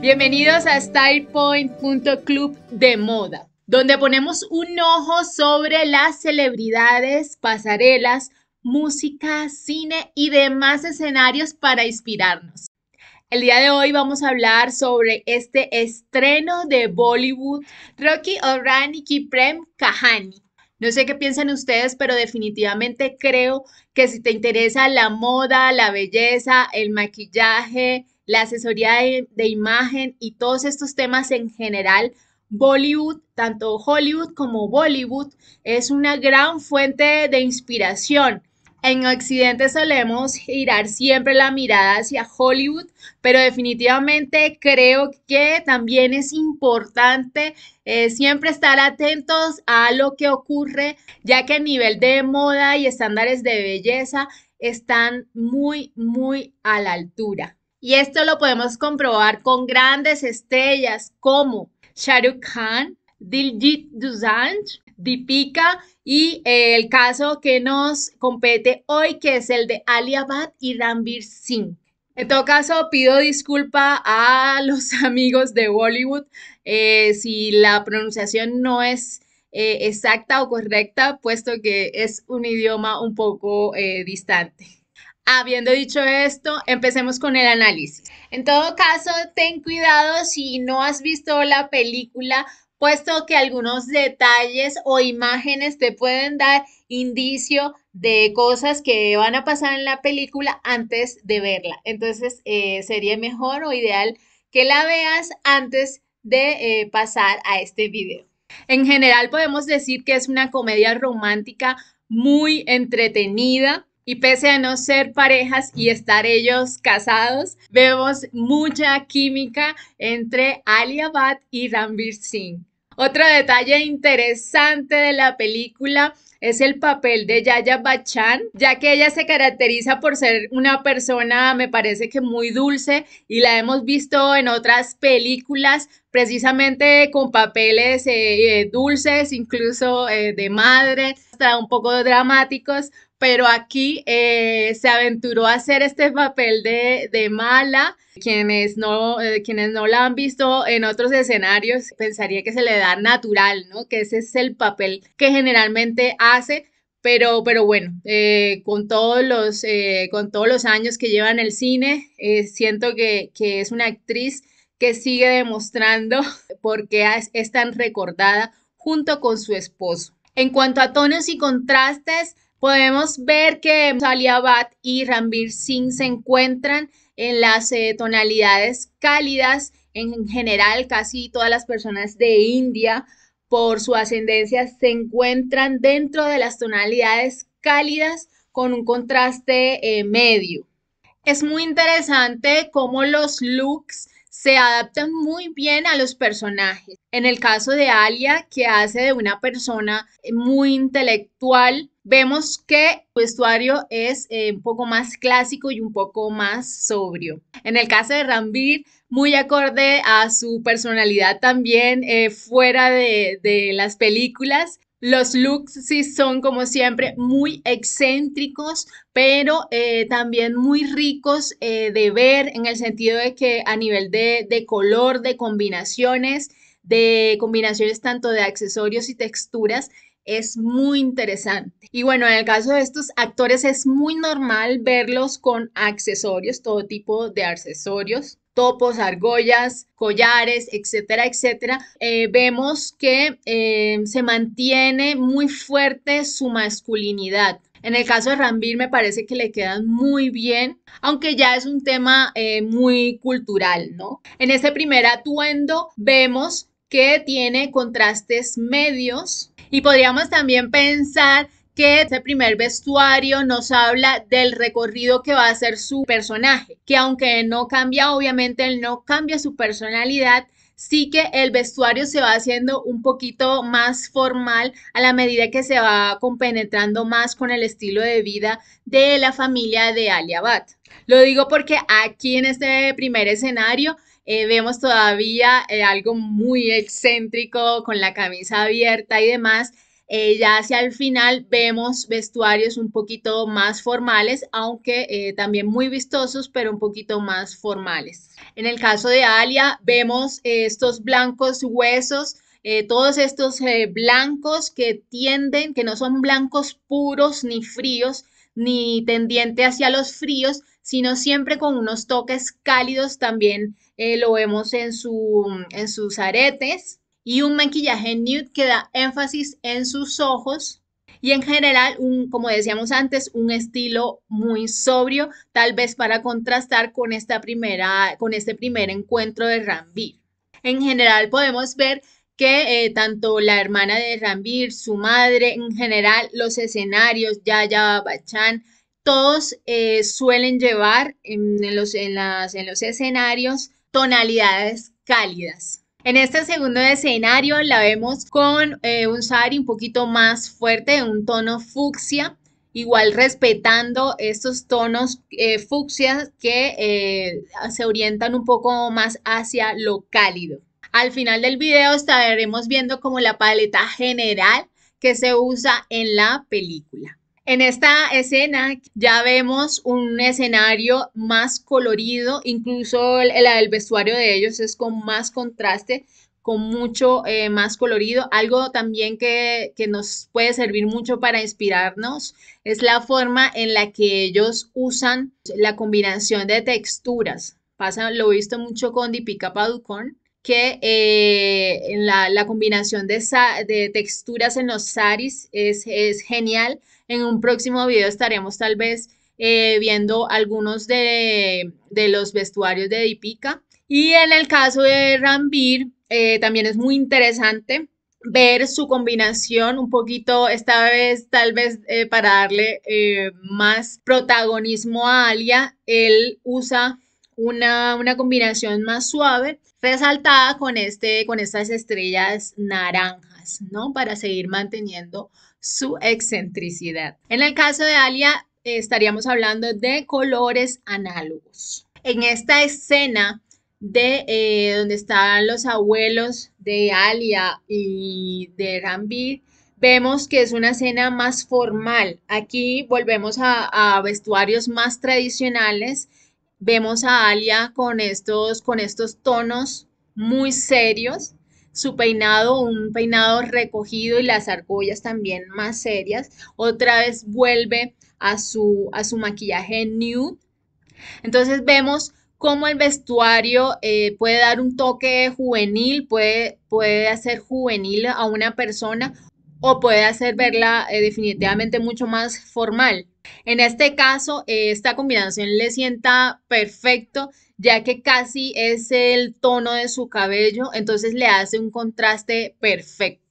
Bienvenidos a StylePoint.club de moda, donde ponemos un ojo sobre las celebridades, pasarelas, música, cine y demás escenarios para inspirarnos. El día de hoy vamos a hablar sobre este estreno de Bollywood, Rocky Orrani Kiprem Prem Kahani. No sé qué piensan ustedes, pero definitivamente creo que si te interesa la moda, la belleza, el maquillaje, la asesoría de, imagen y todos estos temas en general, Bollywood, tanto Hollywood como Bollywood, es una gran fuente de inspiración. En Occidente solemos girar siempre la mirada hacia Hollywood, pero definitivamente creo que también es importante eh, siempre estar atentos a lo que ocurre, ya que a nivel de moda y estándares de belleza están muy, muy a la altura. Y esto lo podemos comprobar con grandes estrellas como Shahrukh Khan, Diljit Dusanj, Deepika y eh, el caso que nos compete hoy, que es el de Ali Abad y Ranbir Singh. En todo caso, pido disculpa a los amigos de Bollywood eh, si la pronunciación no es eh, exacta o correcta, puesto que es un idioma un poco distante. Habiendo dicho esto, empecemos con el análisis. En todo caso, ten cuidado si no has visto la película, puesto que algunos detalles o imágenes te pueden dar indicio de cosas que van a pasar en la película antes de verla. Entonces, eh, sería mejor o ideal que la veas antes de eh, pasar a este video. En general podemos decir que es una comedia romántica muy entretenida, y pese a no ser parejas y estar ellos casados, vemos mucha química entre Ali Abad y Ranbir Singh. Otro detalle interesante de la película es el papel de Yaya Bachchan, ya que ella se caracteriza por ser una persona, me parece que muy dulce, y la hemos visto en otras películas, precisamente con papeles eh, eh, dulces, incluso eh, de madre, hasta un poco dramáticos, pero aquí eh, se aventuró a hacer este papel de, mala. Quienes no, eh, no la han visto en otros escenarios, pensaría que se le da natural, ¿no? Que ese es el papel que generalmente hace. Pero, pero bueno, eh, con, todos los, con todos los años que lleva en el cine, siento que, es una actriz que sigue demostrando por qué es tan recordada junto con su esposo. En cuanto a tonos y contrastes, Podemos ver que Salia Abad y Ranbir Singh se encuentran en las eh, tonalidades cálidas, en general casi todas las personas de India por su ascendencia se encuentran dentro de las tonalidades cálidas con un contraste eh, medio. Es muy interesante cómo los looks se adaptan muy bien a los personajes. En el caso de Alia, que hace de una persona eh, muy intelectual, vemos que su vestuario es eh, un poco más clásico y un poco más sobrio. En el caso de Rambir, muy acorde a su personalidad también eh, fuera de, de las películas, los looks sí son como siempre muy excéntricos, pero eh, también muy ricos eh, de ver en el sentido de que a nivel de, color, de combinaciones, de combinaciones tanto de accesorios y texturas, es muy interesante. Y bueno, en el caso de estos actores es muy normal verlos con accesorios, todo tipo de accesorios topos, argollas, collares, etcétera, etcétera, eh, vemos que eh, se mantiene muy fuerte su masculinidad. En el caso de Rambir me parece que le quedan muy bien, aunque ya es un tema eh, muy cultural, ¿no? En este primer atuendo vemos que tiene contrastes medios y podríamos también pensar que ese primer vestuario nos habla del recorrido que va a hacer su personaje, que aunque no cambia, obviamente él no cambia su personalidad, sí que el vestuario se va haciendo un poquito más formal a la medida que se va compenetrando más con el estilo de vida de la familia de Ali Lo digo porque aquí en este primer escenario eh, vemos todavía eh, algo muy excéntrico con la camisa abierta y demás eh, ya hacia el final vemos vestuarios un poquito más formales, aunque eh, también muy vistosos, pero un poquito más formales. En el caso de Alia, vemos eh, estos blancos huesos. todos estos blancos que tienden, que no son blancos puros ni fríos, ni tendiente hacia los fríos, sino siempre con unos toques cálidos. También lo vemos en, en sus aretes, y un maquillaje nude que da énfasis en sus ojos y en general, como decíamos antes, un estilo muy sobrio, tal vez para contrastar con, esta primera, con este primer encuentro de Ranbir. En general podemos ver que eh, tanto la hermana de Ranbir, su madre, en general los escenarios, Yaya, Bachan, todos eh, suelen llevar los, en los escenarios tonalidades cálidas. En este segundo escenario la vemos con eh, un sari un poquito más fuerte, un tono fucsia, igual respetando estos tonos eh, fucsias que eh, se orientan un poco más hacia lo cálido. Al final del video estaremos viendo como la paleta general que se usa en la película. En esta escena ya vemos un escenario más colorido, incluso el, vestuario de ellos es con más contraste, con mucho eh, más colorido. Algo también que, nos puede servir mucho para inspirarnos es la forma en la que ellos usan la combinación de texturas. Pasa, lo he visto mucho con Deepika Padukone, que eh, la, combinación de, de, texturas en los saris es, genial. En un próximo video estaremos tal vez eh, viendo algunos de, los vestuarios de Dipika. Y en el caso de Rambir, eh, también es muy interesante ver su combinación un poquito, esta vez tal vez para darle más protagonismo a Alia, él usa una combinación más suave resaltada con, este, con estas estrellas naranjas, ¿no? Para seguir manteniendo su excentricidad. En el caso de Alia, estaríamos hablando de colores análogos. En esta escena de eh, donde están los abuelos de Alia y de Rambir, vemos que es una escena más formal. Aquí volvemos a vestuarios más tradicionales Vemos a Alia con estos, con estos tonos muy serios, su peinado, un peinado recogido y las argollas también más serias. Otra vez vuelve a su, a su maquillaje nude. Entonces vemos cómo el vestuario eh, puede dar un toque juvenil, puede, puede hacer juvenil a una persona o puede hacer verla eh, definitivamente mucho más formal. En este caso, eh, esta combinación le sienta perfecto, ya que casi es el tono de su cabello, entonces le hace un contraste perfecto.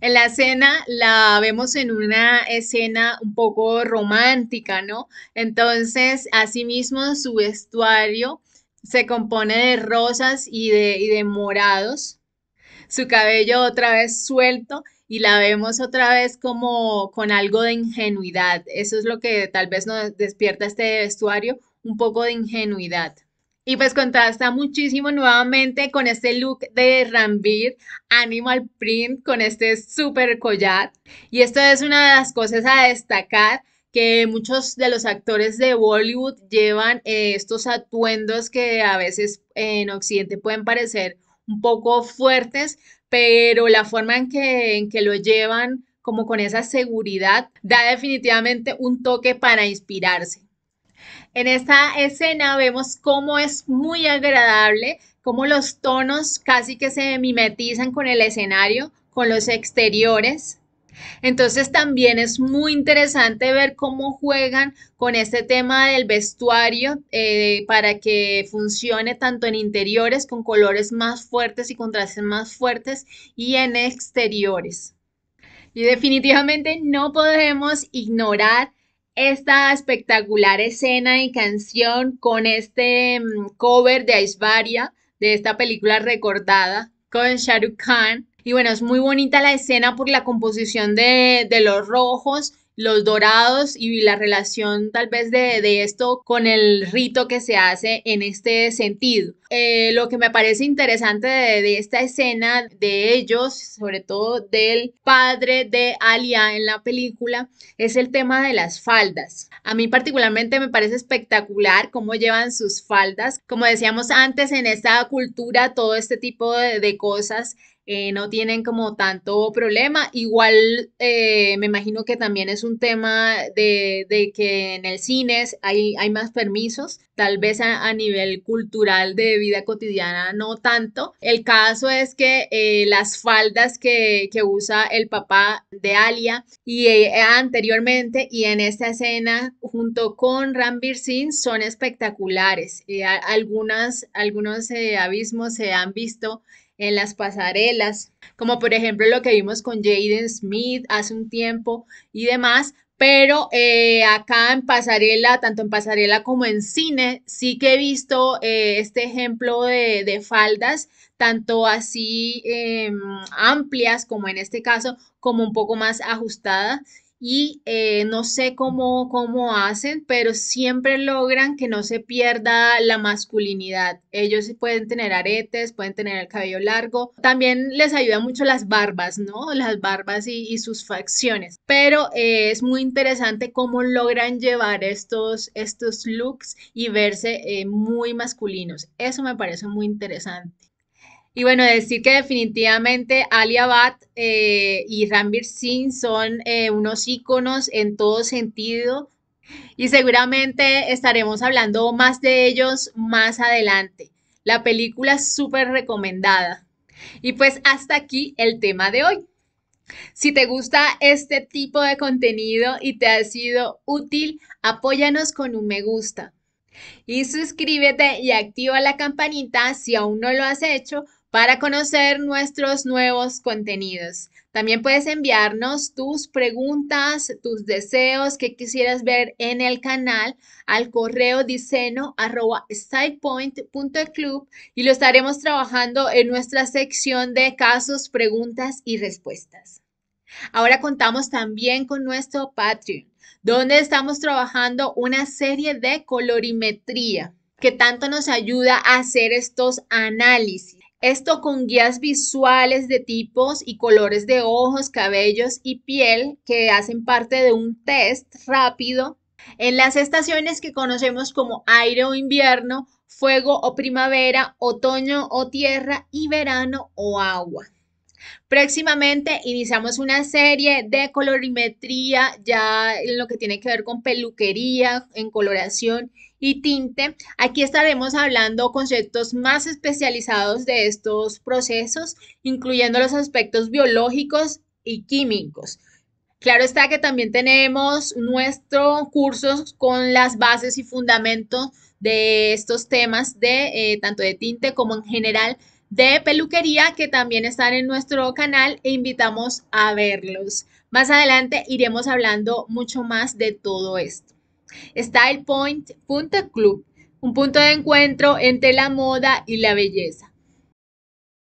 En la escena la vemos en una escena un poco romántica, ¿no? Entonces, asimismo, su vestuario se compone de rosas y de, y de morados, su cabello otra vez suelto y la vemos otra vez como con algo de ingenuidad. Eso es lo que tal vez nos despierta este vestuario, un poco de ingenuidad. Y pues contrasta muchísimo nuevamente con este look de Ranbir Animal Print, con este super collar. Y esto es una de las cosas a destacar que muchos de los actores de Bollywood llevan eh, estos atuendos que a veces en Occidente pueden parecer un poco fuertes, pero la forma en que, en que lo llevan como con esa seguridad da definitivamente un toque para inspirarse. En esta escena vemos cómo es muy agradable, cómo los tonos casi que se mimetizan con el escenario, con los exteriores, entonces también es muy interesante ver cómo juegan con este tema del vestuario eh, para que funcione tanto en interiores con colores más fuertes y contrastes más fuertes y en exteriores. Y definitivamente no podemos ignorar esta espectacular escena y canción con este mm, cover de Aishwarya de esta película recordada con Shahrukh Khan y bueno, es muy bonita la escena por la composición de, de los rojos, los dorados y la relación tal vez de, esto con el rito que se hace en este sentido. Eh, lo que me parece interesante de, esta escena de ellos, sobre todo del padre de Alia en la película, es el tema de las faldas. A mí particularmente me parece espectacular cómo llevan sus faldas. Como decíamos antes, en esta cultura todo este tipo de cosas eh, no tienen como tanto problema. Igual eh, me imagino que también es un tema de, que en el cine hay, hay más permisos, tal vez a, nivel cultural de vida cotidiana no tanto. El caso es que eh, las faldas que, usa el papá de Alia y anteriormente y en esta escena junto con Rambir Singh son espectaculares. algunas, algunos abismos se han visto en las pasarelas, como por ejemplo lo que vimos con Jaden Smith hace un tiempo y demás, pero eh, acá en pasarela, tanto en pasarela como en cine, sí que he visto eh, este ejemplo de, faldas, tanto así em, amplias como en este caso, como un poco más ajustadas y eh, no sé cómo, cómo hacen, pero siempre logran que no se pierda la masculinidad. Ellos pueden tener aretes, pueden tener el cabello largo. También les ayuda mucho las barbas, ¿no? Las barbas y, sus facciones. Pero eh, es muy interesante cómo logran llevar estos, estos looks y verse eh, muy masculinos. Eso me parece muy interesante. Y bueno, decir que definitivamente Ali Abad eh, y Ranbir Singh son eh, unos íconos en todo sentido y seguramente estaremos hablando más de ellos más adelante. La película es súper recomendada. Y pues hasta aquí el tema de hoy. Si te gusta este tipo de contenido y te ha sido útil, apóyanos con un me gusta. Y suscríbete y activa la campanita si aún no lo has hecho para conocer nuestros nuevos contenidos. También puedes enviarnos tus preguntas, tus deseos que quisieras ver en el canal al correo diseño y lo estaremos trabajando en nuestra sección de casos, preguntas y respuestas. Ahora contamos también con nuestro Patreon, donde estamos trabajando una serie de colorimetría que tanto nos ayuda a hacer estos análisis esto con guías visuales de tipos y colores de ojos, cabellos y piel que hacen parte de un test rápido. En las estaciones que conocemos como aire o invierno, fuego o primavera, otoño o tierra y verano o agua. Próximamente iniciamos una serie de colorimetría ya en lo que tiene que ver con peluquería, en coloración y tinte. Aquí estaremos hablando conceptos más especializados de estos procesos, incluyendo los aspectos biológicos y químicos. Claro está que también tenemos nuestros cursos con las bases y fundamentos de estos temas de eh, tanto de tinte como en general de peluquería que también están en nuestro canal e invitamos a verlos. Más adelante iremos hablando mucho más de todo esto. Style Club, un punto de encuentro entre la moda y la belleza.